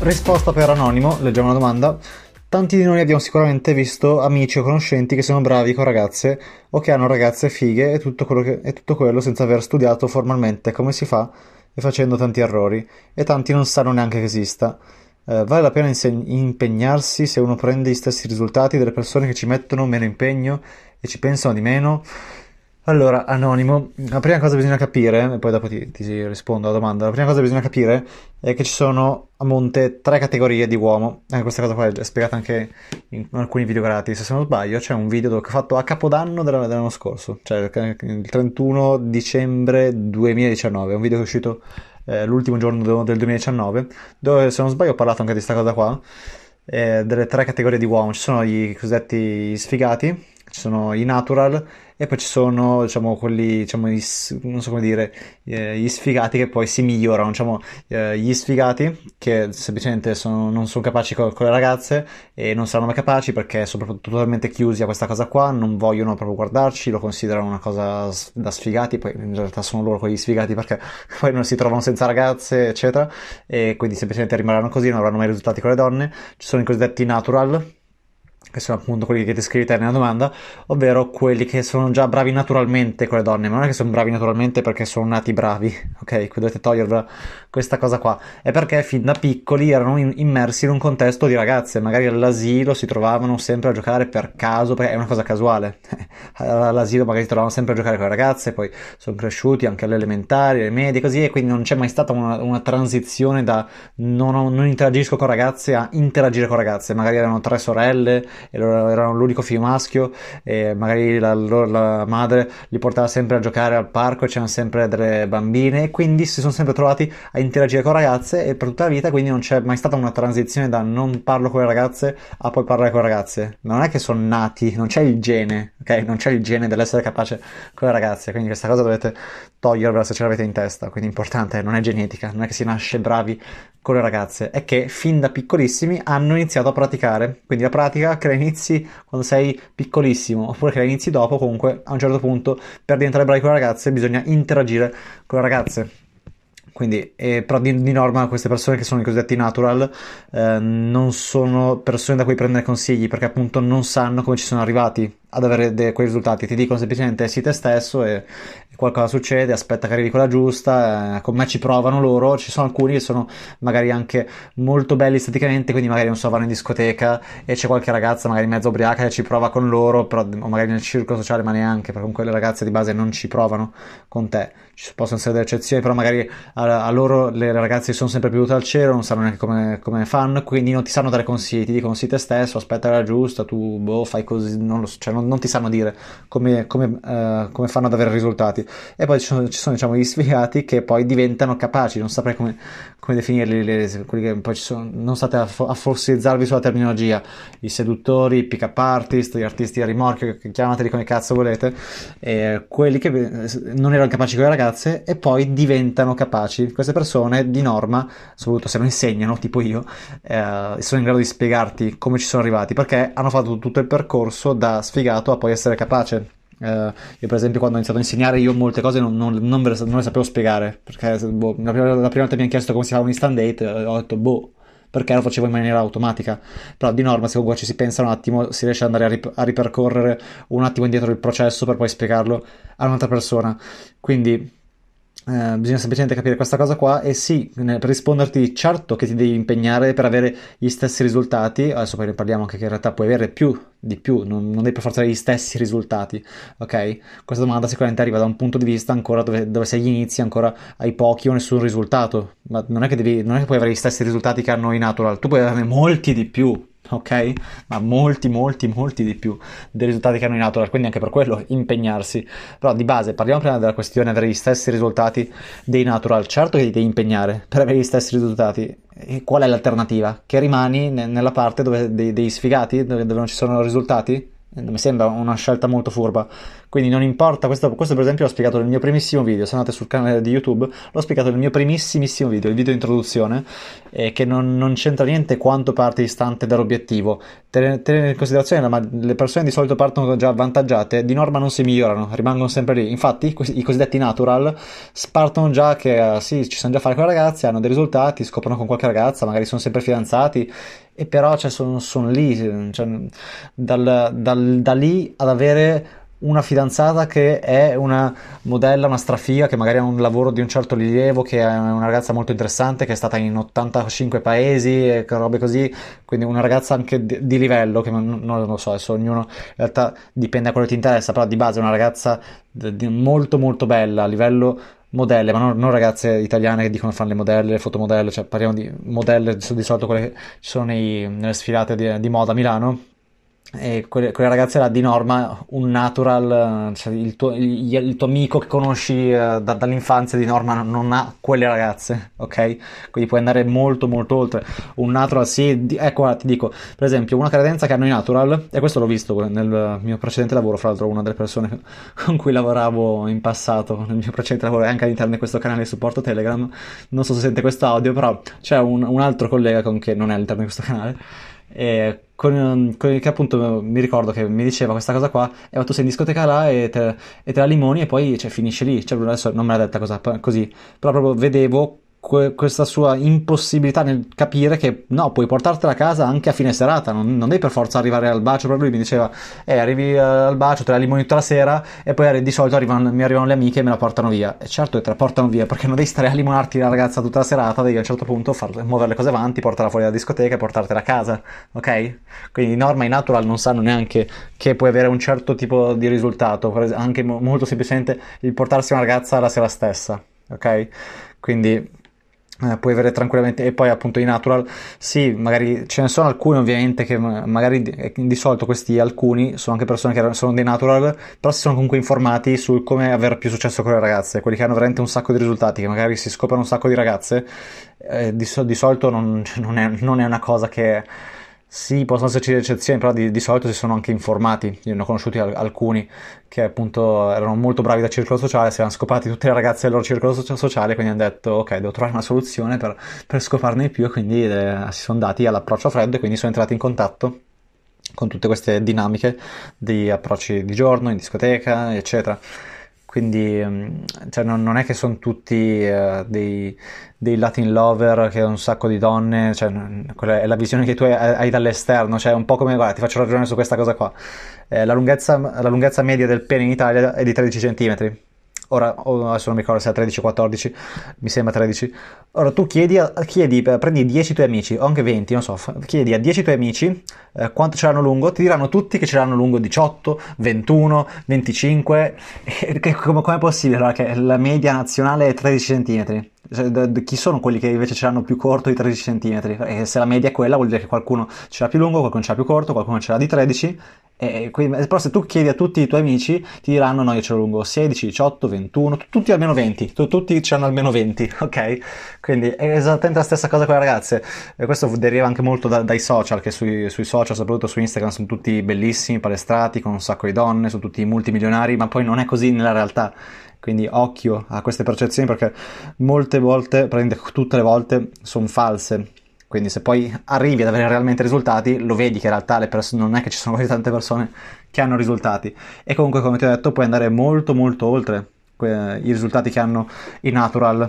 Risposta per anonimo, leggiamo la domanda. Tanti di noi abbiamo sicuramente visto amici o conoscenti che sono bravi con ragazze o che hanno ragazze fighe e tutto, che, e tutto quello senza aver studiato formalmente come si fa e facendo tanti errori e tanti non sanno neanche che esista. Eh, vale la pena inseg- impegnarsi se uno prende gli stessi risultati delle persone che ci mettono meno impegno e ci pensano di meno? Allora, Anonimo, la prima cosa che bisogna capire, e poi dopo ti, ti, rispondo alla domanda, la prima cosa che bisogna capire è che ci sono a monte tre categorie di uomo, eh, questa cosa qua è spiegata anche in alcuni video gratis, se non sbaglio c'è un video che ho fatto a capodanno dell'anno scorso, cioè eh, il 31 dicembre 2019, un video che è uscito eh, l'ultimo giorno del 2019, dove se non sbaglio ho parlato anche di questa cosa qua, eh, delle tre categorie di uomo, ci sono i cosiddetti sfigati, ci sono i natural e poi ci sono diciamo quelli diciamo gli, non so come dire eh, gli sfigati che poi si migliorano diciamo eh, gli sfigati che semplicemente sono, non sono capaci con, con, le ragazze e non saranno mai capaci perché sono proprio totalmente chiusi a questa cosa qua non vogliono proprio guardarci lo considerano una cosa da sfigati poi in realtà sono loro quegli sfigati perché poi non si trovano senza ragazze eccetera e quindi semplicemente rimarranno così non avranno mai risultati con le donne ci sono i cosiddetti natural che sono appunto quelli che descrivi nella domanda, ovvero quelli che sono già bravi naturalmente con le donne, ma non è che sono bravi naturalmente perché sono nati bravi, ok? Qui dovete togliervela questa cosa qua. È perché fin da piccoli erano in- immersi in un contesto di ragazze, magari all'asilo si trovavano sempre a giocare per caso, perché è una cosa casuale. all'asilo magari si trovavano sempre a giocare con le ragazze, poi sono cresciuti anche alle elementari, alle medie, così, e quindi non c'è mai stata una, una transizione da non, non interagisco con ragazze a interagire con ragazze, magari erano tre sorelle e loro erano l'unico figlio maschio e magari la, la madre li portava sempre a giocare al parco e c'erano sempre delle bambine e quindi si sono sempre trovati a interagire con ragazze e per tutta la vita quindi non c'è mai stata una transizione da non parlo con le ragazze a poi parlare con le ragazze. Non è che sono nati, non c'è il gene, ok? Non c'è il gene dell'essere capace con le ragazze, quindi questa cosa dovete togliervela se ce l'avete in testa, quindi è importante, non è genetica, non è che si nasce bravi con le ragazze, è che fin da piccolissimi hanno iniziato a praticare, quindi la pratica che la inizi quando sei piccolissimo oppure che la inizi dopo, comunque a un certo punto per diventare bravi con le ragazze bisogna interagire con le ragazze. Quindi, eh, però di, di, norma queste persone che sono i cosiddetti natural eh, non sono persone da cui prendere consigli perché appunto non sanno come ci sono arrivati ad avere de- quei risultati. Ti dicono semplicemente sii te stesso e, qualcosa succede, aspetta che arrivi quella giusta, eh, con me ci provano loro, ci sono alcuni che sono magari anche molto belli esteticamente, quindi magari non so, vanno in discoteca e c'è qualche ragazza magari mezzo ubriaca che ci prova con loro, però, o magari nel circolo sociale, ma neanche, perché comunque le ragazze di base non ci provano con te, ci possono essere delle eccezioni, però magari a, a loro le ragazze sono sempre più al cielo, non sanno neanche come, come fanno, quindi non ti sanno dare consigli, ti dicono sì te stesso, aspetta la giusta, tu boh, fai così, non, lo, cioè, non, non ti sanno dire come, come, eh, come fanno ad avere risultati. E poi ci sono, ci sono diciamo, gli sfigati che poi diventano capaci, non saprei come, come definirli, le, quelli che poi ci sono, non state a, a fossilizzarvi sulla terminologia, i seduttori, i pick up artist, gli artisti a rimorchio, chiamateli come cazzo volete, eh, quelli che non erano capaci con le ragazze e poi diventano capaci. Queste persone di norma, soprattutto se lo insegnano, tipo io, eh, sono in grado di spiegarti come ci sono arrivati, perché hanno fatto tutto il percorso da sfigato a poi essere capace. Eh, io per esempio quando ho iniziato a insegnare io molte cose non, non, non, le, non le, sapevo spiegare, perché boh, la, prima, la, prima, volta mi hanno chiesto come si fa un instant date, eh, ho detto boh, perché lo facevo in maniera automatica. Però di norma, se comunque ci si pensa un attimo, si riesce ad andare a, rip- a ripercorrere un attimo indietro il processo per poi spiegarlo a un'altra persona. Quindi eh, bisogna semplicemente capire questa cosa qua e sì, per risponderti certo che ti devi impegnare per avere gli stessi risultati, adesso poi ne parliamo anche che in realtà puoi avere più di più, non, non devi per forza avere gli stessi risultati, ok? Questa domanda sicuramente arriva da un punto di vista ancora dove, dove sei agli inizi, ancora hai pochi o nessun risultato, ma non è, che devi, non è che puoi avere gli stessi risultati che hanno i natural, tu puoi averne molti di più, ok? Ma molti, molti, molti di più dei risultati che hanno in Autolab, quindi anche per quello impegnarsi. Però di base parliamo prima della questione avere gli stessi risultati dei natural, certo che ti devi impegnare per avere gli stessi risultati. E qual è l'alternativa? Che rimani nella parte dove, dei, dei sfigati, dove, dove non ci sono risultati? mi sembra una scelta molto furba. Quindi non importa, questo, questo, per esempio l'ho spiegato nel mio primissimo video, se andate sul canale di YouTube, l'ho spiegato nel mio primissimissimo video, il video di introduzione, eh, che non, non, c'entra niente quanto parte distante dall'obiettivo. Tenere ten- in considerazione, ma le persone di solito partono già avvantaggiate, di norma non si migliorano, rimangono sempre lì. Infatti i cosiddetti natural partono già che uh, sì, ci sono già fare con le ragazze, hanno dei risultati, scoprono con qualche ragazza, magari sono sempre fidanzati e però cioè, sono son lì, cioè, dal, dal, da lì ad avere una fidanzata che è una modella, una strafiga, che magari ha un lavoro di un certo rilievo, che è una ragazza molto interessante, che è stata in 85 paesi e robe così, quindi una ragazza anche di, di livello, che non, non, lo so, adesso ognuno in realtà dipende da quello che ti interessa, però di base è una ragazza di, molto molto bella a livello modelle, ma non, non, ragazze italiane che dicono fanno le modelle, le fotomodelle, cioè parliamo di modelle, di solito quelle che ci sono nei, nelle sfilate di, di moda a Milano e eh, quella, quella, ragazza era di norma un natural, eh, cioè il, tuo, il, il tuo, amico che conosci uh, da, dall'infanzia di norma non ha quelle ragazze, ok? Quindi puoi andare molto molto oltre. Un natural sì, di, ecco guarda, ti dico, per esempio una credenza che hanno i natural, e questo l'ho visto nel mio precedente lavoro, fra l'altro una delle persone con cui lavoravo in passato, nel mio precedente lavoro e anche all'interno di questo canale di supporto Telegram, non so se sente questo audio, però c'è un, un altro collega con che non è all'interno di questo canale e eh, con, mm, con, che appunto mi ricordo che mi diceva questa cosa qua, e tu sei in discoteca là e te, e te la limoni e poi cioè, finisce lì. Cioè, adesso non me l'ha detta cosa, così, però proprio vedevo que- questa sua impossibilità nel capire che no, puoi portartela a casa anche a fine serata, non, non devi per forza arrivare al bacio, però lui mi diceva, eh, arrivi eh, al bacio, te la tutta la sera e poi di solito arrivano, mi arrivano le amiche e me la portano via. E certo che te la portano via perché non devi stare a limonarti la ragazza tutta la serata, devi a un certo punto far, muovere le cose avanti, portarla fuori dalla discoteca e portartela a casa, ok? Quindi Norma e Natural non sanno neanche che puoi avere un certo tipo di risultato, anche mo- molto semplicemente il portarsi una ragazza la sera stessa, ok? Quindi eh, puoi avere tranquillamente e poi appunto i natural sì magari ce ne sono alcuni ovviamente che magari di, eh, di solito questi alcuni sono anche persone che sono dei natural però si sono comunque informati su come avere più successo con le ragazze quelli che hanno veramente un sacco di risultati che magari si scoprono un sacco di ragazze eh, di, di, solito non, non, è, non è una cosa che sì, possono esserci le eccezioni, però di, di, solito si sono anche informati. Io ne ho conosciuti al- alcuni che appunto erano molto bravi da circolo sociale, si erano scopati tutte le ragazze del loro circolo so- sociale, quindi hanno detto ok, devo trovare una soluzione per, per scoparne di più e quindi eh, si sono dati all'approccio freddo e quindi sono entrati in contatto con tutte queste dinamiche di approcci di giorno, in discoteca, eccetera quindi ehm, cioè, non, non, è che sono tutti uh, dei, dei, Latin lover che hanno un sacco di donne, cioè, è la visione che tu hai, hai, dall'esterno, cioè un po' come guarda, ti faccio ragione su questa cosa qua. Eh, la, lunghezza, la lunghezza media del pene in Italia è di 13 cm, ora oh, adesso non mi ricordo se è 13 o 14, mi sembra 13. Ora tu chiedi, chiedi, eh, prendi 10 tuoi amici, o anche 20, non so, chiedi a 10 tuoi amici eh, quanto ce l'hanno lungo, ti diranno tutti che ce l'hanno lungo 18, 21, 25, eh, come, è possibile? Allora, che la media nazionale è 13 cm. Cioè, chi sono quelli che invece ce l'hanno più corto di 13 cm? E se la media è quella vuol dire che qualcuno ce l'ha più lungo, qualcuno ce l'ha più corto, qualcuno ce l'ha di 13 eh, però se tu chiedi a tutti i tuoi amici ti diranno no io ce l'ho lungo 16, 18, 21, tutti almeno 20, tu, tutti ce l'hanno almeno 20, ok? Quindi è esattamente la stessa cosa con le ragazze, e questo deriva anche molto da, dai social, che sui, sui, social, soprattutto su Instagram, sono tutti bellissimi, palestrati, con un sacco di donne, sono tutti multimilionari, ma poi non è così nella realtà. Quindi occhio a queste percezioni perché molte volte, praticamente tutte le volte, sono false quindi se poi arrivi ad avere realmente risultati, lo vedi che in realtà pers- non è che ci sono così tante persone che hanno risultati. E comunque, come ti ho detto, puoi andare molto molto oltre que- i risultati che hanno i natural.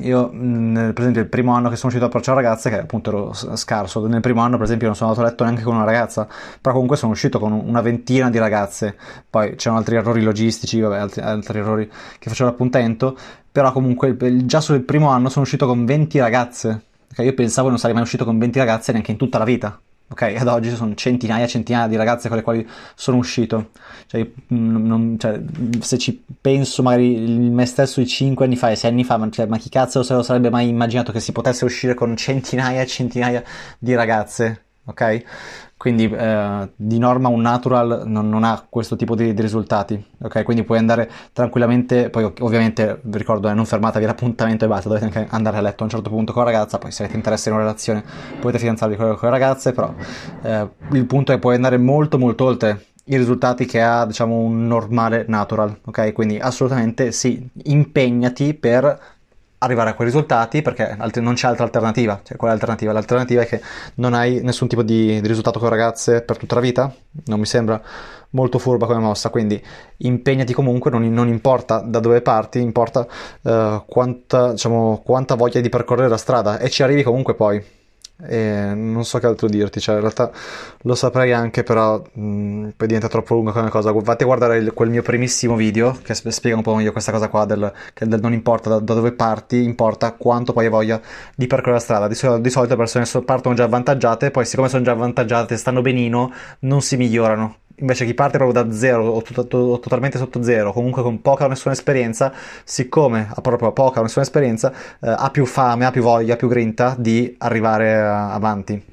Io, mh, per esempio, il primo anno che sono uscito a approcciare ragazze, che appunto ero scarso, nel primo anno, per esempio, non sono andato a letto neanche con una ragazza, però comunque sono uscito con una ventina di ragazze. Poi c'erano altri errori logistici, vabbè, altri, altri errori che facevo appuntamento, però comunque già sul primo anno sono uscito con 20 ragazze Okay, io pensavo non sarei mai uscito con 20 ragazze neanche in tutta la vita. Ok, ad oggi sono centinaia e centinaia di ragazze con le quali sono uscito. Cioè, non, cioè, se ci penso magari me stesso di 5 anni fa e 6 anni fa, ma, cioè, ma chi cazzo se lo sarebbe mai immaginato che si potesse uscire con centinaia e centinaia di ragazze? ok? Quindi eh, di norma un natural non, non ha questo tipo di, di, risultati, ok? Quindi puoi andare tranquillamente, poi ovviamente vi ricordo eh, non fermatevi l'appuntamento e basta, dovete anche andare a letto a un certo punto con la ragazza, poi se avete interesse in una relazione potete fidanzarvi con, con le ragazze, però eh, il punto è che puoi andare molto molto oltre i risultati che ha diciamo un normale natural, ok? Quindi assolutamente sì, impegnati per arrivare a quei risultati perché non c'è altra alternativa. Cioè, qual è l'alternativa? L'alternativa è che non hai nessun tipo di, di risultato con ragazze per tutta la vita. Non mi sembra molto furba come mossa, quindi impegnati comunque, non, non importa da dove parti, importa uh, quanta, diciamo, quanta voglia di percorrere la strada e ci arrivi comunque poi. E non so che altro dirti, cioè in realtà lo saprei anche, però mh, mm, poi diventa troppo lunga come cosa. Vatti a guardare il, quel mio primissimo video che spiega un po' meglio questa cosa qua del, del non importa da, da, dove parti, importa quanto poi hai voglia di percorrere la strada. Di, di solito le persone partono già avvantaggiate, poi siccome sono già avvantaggiate, stanno benino, non si migliorano invece chi parte proprio da zero o, to- to- totalmente sotto zero, comunque con poca o nessuna esperienza, siccome ha proprio poca o nessuna esperienza, eh, ha più fame, ha più voglia, ha più grinta di arrivare a- eh, avanti.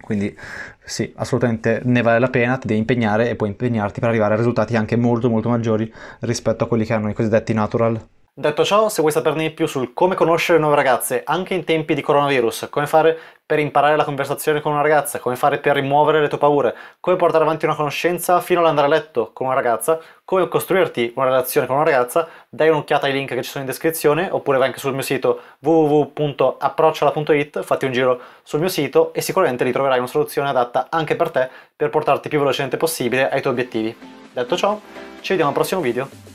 Quindi sì, assolutamente ne vale la pena, ti devi impegnare e puoi impegnarti per arrivare a risultati anche molto molto maggiori rispetto a quelli che hanno i cosiddetti natural. Detto ciò, se vuoi saperne di più sul come conoscere nuove ragazze anche in tempi di coronavirus, come fare per imparare la conversazione con una ragazza, come fare per rimuovere le tue paure, come portare avanti una conoscenza fino all'andare a letto con una ragazza, come costruirti una relazione con una ragazza, dai un'occhiata ai link che ci sono in descrizione, oppure vai anche sul mio sito www.approcciala.it, fatti un giro sul mio sito e sicuramente li troverai una soluzione adatta anche per te per portarti più velocemente possibile ai tuoi obiettivi. Detto ciò, ci vediamo al prossimo video.